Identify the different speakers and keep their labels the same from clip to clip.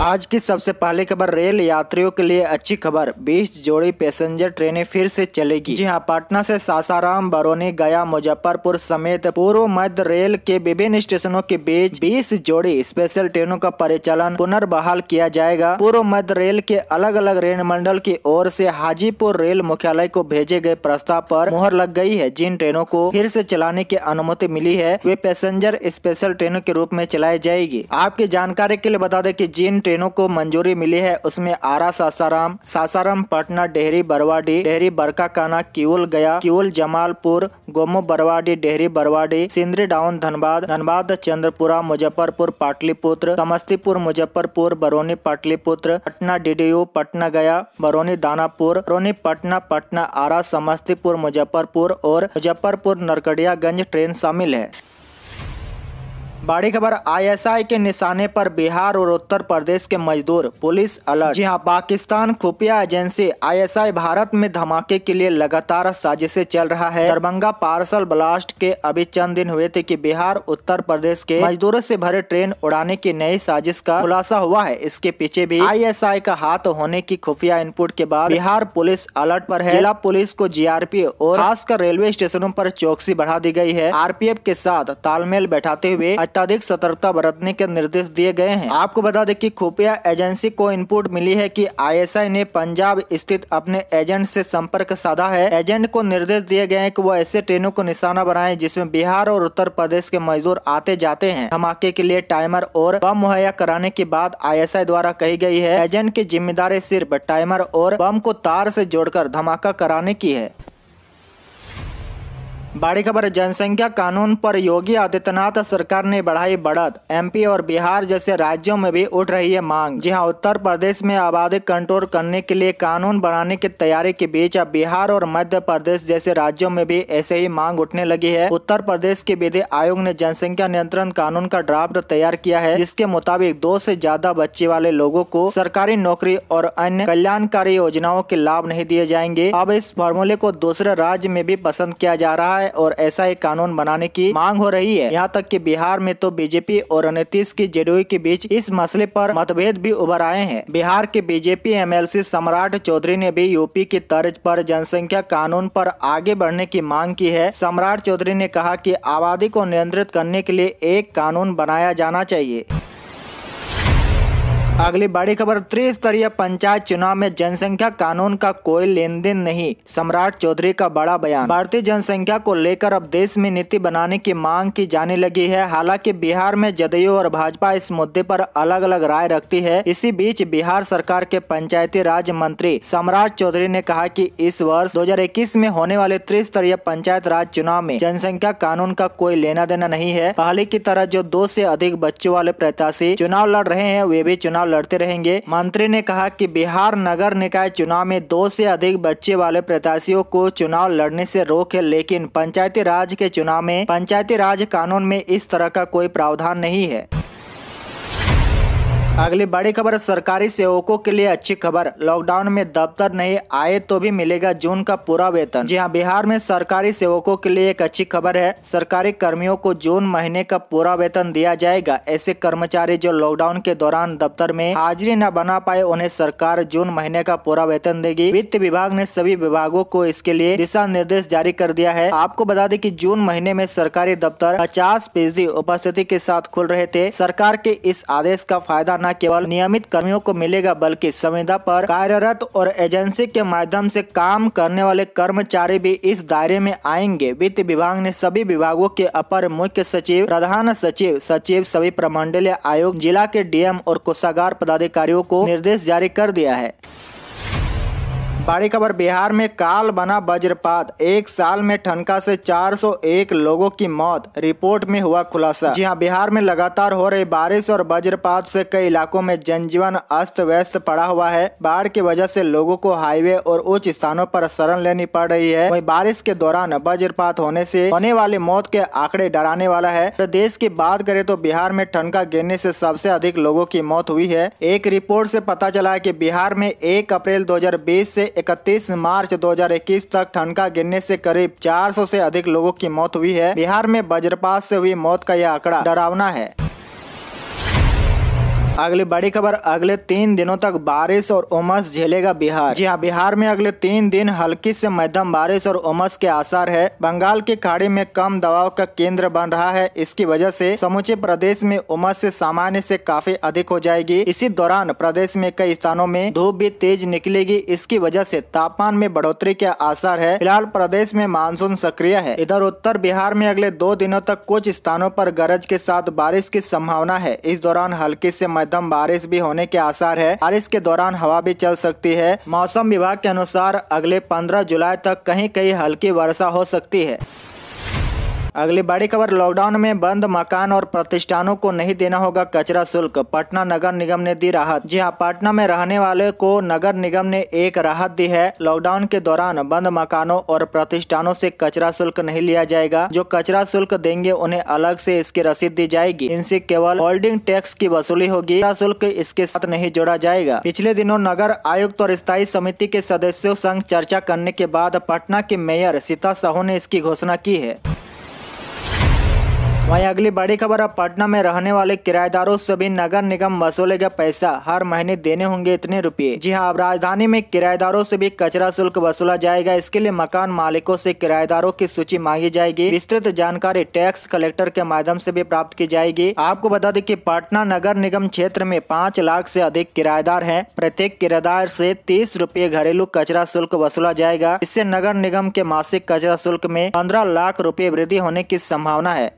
Speaker 1: आज की सबसे पहले खबर रेल यात्रियों के लिए अच्छी खबर 20 जोड़ी पैसेंजर ट्रेनें फिर से चलेगी जी हां पटना से सासाराम बरौनी गया मुजफ्फरपुर समेत पूर्व मध्य रेल के विभिन्न स्टेशनों के बीच 20 जोड़ी स्पेशल ट्रेनों का परिचालन पुनर्बहाल किया जाएगा पूर्व मध्य रेल के अलग अलग रेल मंडल की ओर से हाजीपुर रेल मुख्यालय को भेजे गए प्रस्ताव आरोप मुहर लग गयी है जिन ट्रेनों को फिर ऐसी चलाने की अनुमति मिली है वे पैसेंजर स्पेशल ट्रेनों के रूप में चलाई जाएगी आपकी जानकारी के लिए बता दे की जिन ट्रेन ट्रेनों को मंजूरी मिली है उसमें आरा सासाराम सासाराम पटना डेहरी बरवाडी डेहरी बरकाकाना किउल गया किउल जमालपुर गोमो बरवाडी डेहरी बरवाडी सिंदरी डाउन धनबाद धनबाद चंद्रपुरा मुजफ्फरपुर पाटलिपुत्र समस्तीपुर मुजफ्फरपुर बरौनी पाटलिपुत्र पटना डीडीयू पटना गया बरौनी दानापुर बरौनी पटना पटना आरा समस्तीपुर मुजफ्फरपुर और मुजफ्फरपुर नरकड़ियागंज ट्रेन शामिल है बड़ी खबर आईएसआई के निशाने पर बिहार और उत्तर प्रदेश के मजदूर पुलिस अलर्ट जी हाँ पाकिस्तान खुफिया एजेंसी आईएसआई भारत में धमाके के लिए लगातार साजिशें चल रहा है दरभंगा पार्सल ब्लास्ट के अभी चंद दिन हुए थे कि बिहार उत्तर प्रदेश के मजदूरों से भरे ट्रेन उड़ाने की नई साजिश का खुलासा हुआ है इसके पीछे भी आई का हाथ होने की खुफिया इनपुट के बाद बिहार पुलिस अलर्ट आरोप है जिला पुलिस को जी और खासकर रेलवे स्टेशनों आरोप चौकसी बढ़ा दी गयी है आर के साथ तालमेल बैठाते हुए अत्याधिक सतर्कता बरतने के निर्देश दिए गए हैं आपको बता दें कि खुफिया एजेंसी को इनपुट मिली है कि आईएसआई ने पंजाब स्थित अपने एजेंट से संपर्क साधा है एजेंट को निर्देश दिए गए हैं कि वो ऐसे ट्रेनों को निशाना बनाए जिसमे बिहार और उत्तर प्रदेश के मजदूर आते जाते हैं धमाके के लिए टाइमर और बम मुहैया कराने की बात आई द्वारा कही गयी है एजेंट की जिम्मेदारी सिर्फ टाइमर और बम को तार ऐसी जोड़कर धमाका कराने की है बड़ी खबर जनसंख्या कानून पर योगी आदित्यनाथ सरकार ने बढ़ाई बढ़त एमपी और बिहार जैसे राज्यों में भी उठ रही है मांग जी हाँ उत्तर प्रदेश में आबादी कंट्रोल करने के लिए कानून बनाने की तैयारी के बीच अब बिहार और मध्य प्रदेश जैसे राज्यों में भी ऐसे ही मांग उठने लगी है उत्तर प्रदेश के विधि आयोग ने जनसंख्या नियंत्रण कानून का ड्राफ्ट तैयार किया है जिसके मुताबिक दो ऐसी ज्यादा बच्चे वाले लोगो को सरकारी नौकरी और अन्य कल्याणकारी योजनाओं के लाभ नहीं दिए जाएंगे अब इस फॉर्मूले को दूसरे राज्य में भी पसंद किया जा रहा है है और ऐसा एक कानून बनाने की मांग हो रही है यहाँ तक की बिहार में तो बीजेपी और नीतीश की जेडीयू के बीच इस मसले पर मतभेद भी उभर आए हैं बिहार के बीजेपी एमएलसी सम्राट चौधरी ने भी यूपी की तर्ज पर जनसंख्या कानून पर आगे बढ़ने की मांग की है सम्राट चौधरी ने कहा की आबादी को नियंत्रित करने के लिए एक कानून बनाया जाना चाहिए अगली बड़ी खबर त्रिस्तरीय पंचायत चुनाव में जनसंख्या कानून का कोई लेन देन नहीं सम्राट चौधरी का बड़ा बयान भारतीय जनसंख्या को लेकर अब देश में नीति बनाने की मांग की जाने लगी है हालांकि बिहार में जदयू और भाजपा इस मुद्दे पर अलग अलग राय रखती है इसी बीच बिहार सरकार के पंचायती राज मंत्री सम्राट चौधरी ने कहा की इस वर्ष दो में होने वाले त्रिस्तरीय पंचायत राज चुनाव में जनसंख्या कानून का कोई लेना देना नहीं है पहले की तरह जो दो ऐसी अधिक बच्चों वाले प्रत्याशी चुनाव लड़ रहे हैं वे भी चुनाव लड़ते रहेंगे मंत्री ने कहा कि बिहार नगर निकाय चुनाव में दो से अधिक बच्चे वाले प्रत्याशियों को चुनाव लड़ने से रोक है लेकिन पंचायती राज के चुनाव में पंचायती राज कानून में इस तरह का कोई प्रावधान नहीं है अगली बड़ी खबर सरकारी सेवकों के लिए अच्छी खबर लॉकडाउन में दफ्तर नहीं आए तो भी मिलेगा जून का पूरा वेतन जी हाँ बिहार में सरकारी सेवकों के लिए एक अच्छी खबर है सरकारी कर्मियों को जून महीने का पूरा वेतन दिया जाएगा ऐसे कर्मचारी जो लॉकडाउन के दौरान दफ्तर में हाजिरी न बना पाए उन्हें सरकार जून महीने का पूरा वेतन देगी वित्त विभाग ने सभी विभागों को इसके लिए दिशा निर्देश जारी कर दिया है आपको बता दें की जून महीने में सरकारी दफ्तर पचास फीसदी उपस्थिति के साथ खुल रहे थे सरकार के इस आदेश का फायदा न ना केवल नियमित कर्मियों को मिलेगा बल्कि संविदा पर कार्यरत और एजेंसी के माध्यम से काम करने वाले कर्मचारी भी इस दायरे में आएंगे वित्त विभाग ने सभी विभागों के अपर मुख्य सचिव प्रधान सचिव सचिव सभी प्रमंडलीय आयोग जिला के डीएम और कोषागार पदाधिकारियों को निर्देश जारी कर दिया है बड़ी खबर बिहार में काल बना वज्रपात एक साल में ठनका से 401 लोगों की मौत रिपोर्ट में हुआ खुलासा जी हाँ बिहार में लगातार हो रही बारिश और वज्रपात से कई इलाकों में जनजीवन अस्त व्यस्त पड़ा हुआ है बाढ़ की वजह से लोगों को हाईवे और उच्च स्थानों पर शरण लेनी पड़ रही है वही बारिश के दौरान वज्रपात होने से होने वाली मौत के आंकड़े डराने वाला है प्रदेश की बात करे तो बिहार में ठनका गिरने से सबसे अधिक लोगों की मौत हुई है एक रिपोर्ट ऐसी पता चला है की बिहार में एक अप्रैल दो से 31 मार्च 2021 तक ठनका गिरने से करीब 400 से अधिक लोगों की मौत हुई है बिहार में वज्रपात से हुई मौत का यह आंकड़ा डरावना है अगली बड़ी खबर अगले तीन दिनों तक बारिश और उमस झेलेगा बिहार जी हाँ बिहार में अगले तीन दिन हल्की से मध्यम बारिश और उमस के आसार है बंगाल की खाड़ी में कम दबाव का केंद्र बन रहा है इसकी वजह से समूचे प्रदेश में उमस से सामान्य से काफी अधिक हो जाएगी इसी दौरान प्रदेश में कई स्थानों में धूप भी तेज निकलेगी इसकी वजह से तापमान में बढ़ोतरी के आसार है फिलहाल प्रदेश में मानसून सक्रिय है इधर उत्तर बिहार में अगले दो दिनों तक कुछ स्थानों पर गरज के साथ बारिश की संभावना है इस दौरान हल्की से मध्यम बारिश भी होने के आसार है बारिश के दौरान हवा भी चल सकती है मौसम विभाग के अनुसार अगले पंद्रह जुलाई तक कहीं कहीं हल्की वर्षा हो सकती है अगली बड़ी खबर लॉकडाउन में बंद मकान और प्रतिष्ठानों को नहीं देना होगा कचरा शुल्क पटना नगर निगम ने दी राहत जी हाँ पटना में रहने वाले को नगर निगम ने एक राहत दी है लॉकडाउन के दौरान बंद मकानों और प्रतिष्ठानों से कचरा शुल्क नहीं लिया जाएगा जो कचरा शुल्क देंगे उन्हें अलग से इसकी रसीद दी जाएगी इनसे केवल होल्डिंग टैक्स की वसूली होगी शुल्क इसके साथ नहीं जोड़ा जाएगा पिछले दिनों नगर आयुक्त और स्थायी समिति के सदस्यों संग चर्चा करने के बाद पटना के मेयर सीता साहू ने इसकी घोषणा की है वहीं अगली बड़ी खबर अब पटना में रहने वाले किराएदारों से भी नगर निगम वसूलेगा पैसा हर महीने देने होंगे इतने रुपए जी हाँ अब राजधानी में किराएदारों से भी कचरा शुल्क वसूला जाएगा इसके लिए मकान मालिकों से किराएदारों की सूची मांगी जाएगी विस्तृत जानकारी टैक्स कलेक्टर के माध्यम से भी प्राप्त की जाएगी आपको बता दें की पटना नगर निगम क्षेत्र में पाँच लाख ऐसी अधिक किराएदार है प्रत्येक किराएदार ऐसी तीस रूपए घरेलू कचरा शुल्क वसूला जाएगा इससे नगर निगम के मासिक कचरा शुल्क में पंद्रह लाख रूपए वृद्धि होने की संभावना है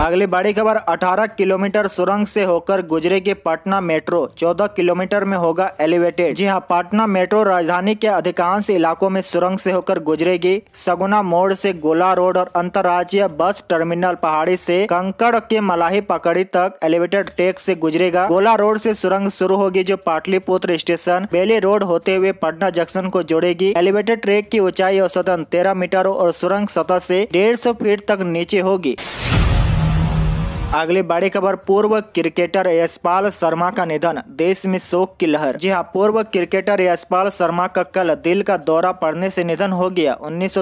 Speaker 1: अगली बड़ी खबर 18 किलोमीटर सुरंग से होकर गुजरेगी पटना मेट्रो 14 किलोमीटर में होगा एलिवेटेड जी हां पटना मेट्रो राजधानी के अधिकांश इलाकों में सुरंग से होकर गुजरेगी सगुना मोड़ से गोला रोड और अंतर्राज्यीय बस टर्मिनल पहाड़ी से कंकड़ के मलाही पकड़ी तक एलिवेटेड ट्रैक से गुजरेगा गोला रोड से सुरंग शुरू होगी जो पाटलिपुत्र स्टेशन बेली रोड होते हुए पटना जंक्शन को जोड़ेगी एलिवेटेड ट्रैक की ऊंचाई औसतन तेरह मीटर और सुरंग सतह से डेढ़ फीट तक नीचे होगी अगली बड़ी खबर पूर्व क्रिकेटर यशपाल शर्मा का निधन देश में शोक की लहर जी हाँ पूर्व क्रिकेटर यशपाल शर्मा का कल दिल का दौरा पड़ने से निधन हो गया उन्नीस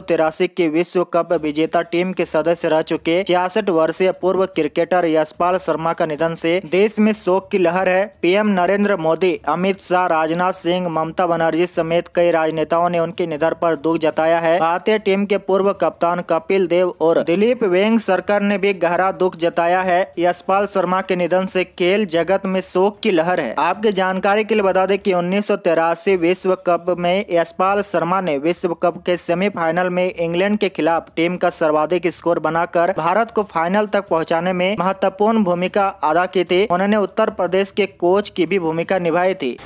Speaker 1: के विश्व कप विजेता टीम के सदस्य रह चुके छियासठ वर्षीय पूर्व क्रिकेटर यशपाल शर्मा का निधन से देश में शोक की लहर है पीएम नरेंद्र मोदी अमित शाह राजनाथ सिंह ममता बनर्जी समेत कई राजनेताओं ने उनके निधन पर दुख जताया है भारतीय टीम के पूर्व कप्तान कपिल देव और दिलीप वेंग सरकार ने भी गहरा दुख जताया है है यशपाल शर्मा के निधन से खेल जगत में शोक की लहर है आपके जानकारी के लिए बता दें कि उन्नीस विश्व कप में यशपाल शर्मा ने विश्व कप के सेमीफाइनल में इंग्लैंड के खिलाफ टीम का सर्वाधिक स्कोर बनाकर भारत को फाइनल तक पहुंचाने में महत्वपूर्ण भूमिका अदा की थी उन्होंने उत्तर प्रदेश के कोच की भी भूमिका निभाई थी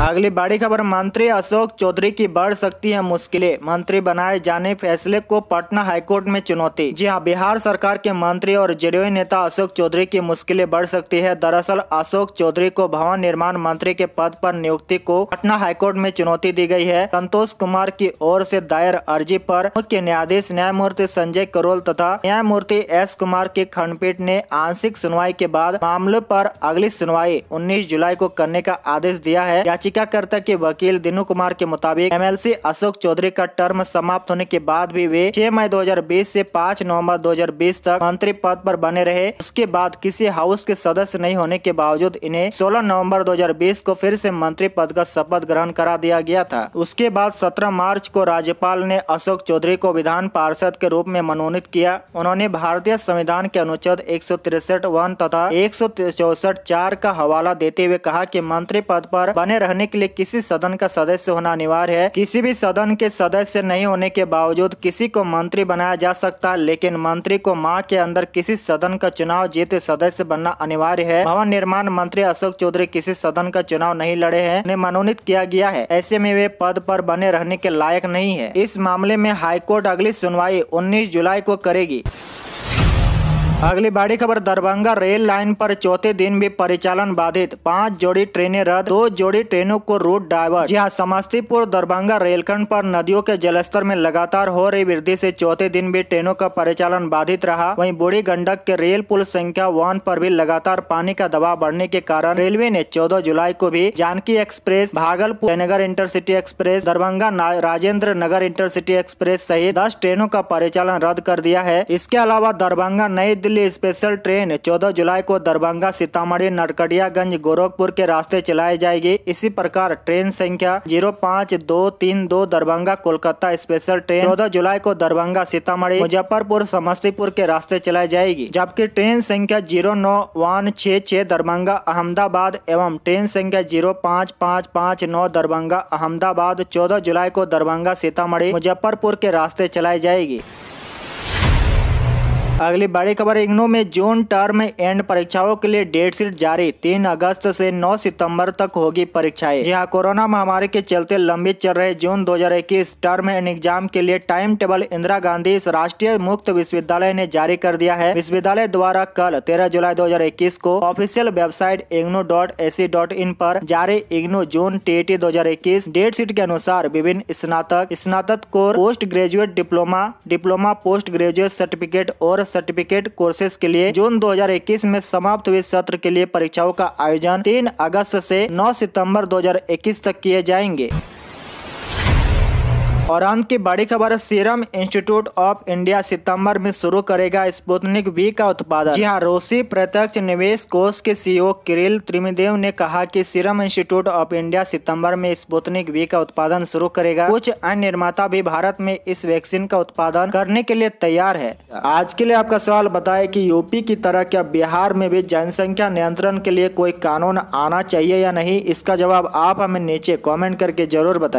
Speaker 1: अगली बड़ी खबर मंत्री अशोक चौधरी की बढ़ सकती है मुश्किलें मंत्री बनाए जाने फैसले को पटना हाईकोर्ट में चुनौती जी हां बिहार सरकार के मंत्री और जेडीयू नेता अशोक चौधरी की मुश्किलें बढ़ सकती है दरअसल अशोक चौधरी को भवन निर्माण मंत्री के पद पर नियुक्ति को पटना हाईकोर्ट में चुनौती दी गयी है संतोष कुमार की ओर ऐसी दायर अर्जी आरोप मुख्य न्यायाधीश न्यायमूर्ति संजय करोल तथा न्यायमूर्ति एस कुमार की खंडपीठ ने आंशिक सुनवाई के बाद मामले आरोप अगली सुनवाई उन्नीस जुलाई को करने का आदेश दिया है याचिकाकर्ता के वकील दिनू कुमार के मुताबिक एमएलसी अशोक चौधरी का टर्म समाप्त होने के बाद भी वे 6 मई 2020 से 5 नवंबर 2020 तक मंत्री पद पर बने रहे उसके बाद किसी हाउस के सदस्य नहीं होने के बावजूद इन्हें 16 नवंबर 2020 को फिर से मंत्री पद का शपथ ग्रहण करा दिया गया था उसके बाद 17 मार्च को राज्यपाल ने अशोक चौधरी को विधान पार्षद के रूप में मनोनीत किया उन्होंने भारतीय संविधान के अनुच्छेद एक वन तथा एक चार का हवाला देते हुए कहा की मंत्री पद आरोप बने रहने करने के लिए किसी सदन का सदस्य होना अनिवार्य है किसी भी सदन के सदस्य नहीं होने के बावजूद किसी को मंत्री बनाया जा सकता है लेकिन मंत्री को माह के अंदर किसी सदन का चुनाव जीते सदस्य बनना अनिवार्य है भवन निर्माण मंत्री अशोक चौधरी किसी सदन का चुनाव नहीं लड़े है उन्हें मनोनीत किया गया है ऐसे में वे पद पर बने रहने के लायक नहीं है इस मामले में हाईकोर्ट अगली सुनवाई उन्नीस जुलाई को करेगी अगली बड़ी खबर दरभंगा रेल लाइन पर चौथे दिन भी परिचालन बाधित पांच जोड़ी ट्रेनें रद्द दो जोड़ी ट्रेनों को रूट डाइवर्ट जहां समस्तीपुर दरभंगा रेलखंड पर नदियों के जलस्तर में लगातार हो रही वृद्धि से चौथे दिन भी ट्रेनों का परिचालन बाधित रहा वहीं बूढ़ी गंडक के रेल पुल संख्या वन पर भी लगातार पानी का दबाव बढ़ने के कारण रेलवे ने चौदह जुलाई को भी Janaki express Bhagalpur Nagar intercity express Darbhanga Rajendra Nagar intercity express सहित दस ट्रेनों का परिचालन रद्द कर दिया है इसके अलावा दरभंगा नई दिल्ली स्पेशल ट्रेन 14 जुलाई को दरभंगा सीतामढ़ी नरकटियागंज गोरखपुर के रास्ते चलाई जाएगी इसी प्रकार ट्रेन संख्या जीरो पाँच दो तीन दो दरभंगा कोलकाता स्पेशल ट्रेन चौदह जुलाई को दरभंगा सीतामढ़ी मुजफ्फरपुर समस्तीपुर के रास्ते चलाई जाएगी जबकि ट्रेन संख्या जीरो नौ वन दरभंगा अहमदाबाद एवं ट्रेन संख्या जीरो पाँच पाँच पाँच नौ दरभंगा अहमदाबाद चौदह जुलाई को दरभंगा सीतामढ़ी मुजफ्फरपुर के रास्ते चलाई जाएगी अगली बड़ी खबर इग्नो में जून टर्म एंड परीक्षाओं के लिए डेट शीट जारी तीन अगस्त से नौ सितंबर तक होगी परीक्षाएं यहां कोरोना महामारी के चलते लंबित चल रहे जून 2021 टर्म एंड एग्जाम के लिए टाइम टेबल इंदिरा गांधी राष्ट्रीय मुक्त विश्वविद्यालय ने जारी कर दिया है विश्वविद्यालय द्वारा कल तेरह जुलाई दो को official website IGNOU dot dot in जारी इग्नो जून टी टी दो डेट शीट के अनुसार विभिन्न स्नातक स्नातक core post graduate diploma diploma post graduate certificate और सर्टिफिकेट कोर्सेज के लिए जून 2021 में समाप्त हुए सत्र के लिए परीक्षाओं का आयोजन 3 अगस्त से 9 सितंबर 2021 तक किए जाएंगे और अंत की बड़ी खबर सीरम इंस्टीट्यूट ऑफ इंडिया सितंबर में शुरू करेगा स्पुतनिक वी का उत्पादन जी हाँ रूसी प्रत्यक्ष निवेश कोष के सीईओ किरिल त्रिमिदेव ने कहा कि सीरम इंस्टीट्यूट ऑफ इंडिया सितंबर में स्पुतनिक वी का उत्पादन शुरू करेगा कुछ अन्य निर्माता भी भारत में इस वैक्सीन का उत्पादन करने के लिए तैयार है आज के लिए आपका सवाल बताए की यूपी की तरह क्या बिहार में भी जनसंख्या नियंत्रण के लिए कोई कानून आना चाहिए या नहीं इसका जवाब आप हमें नीचे कॉमेंट करके जरूर बताए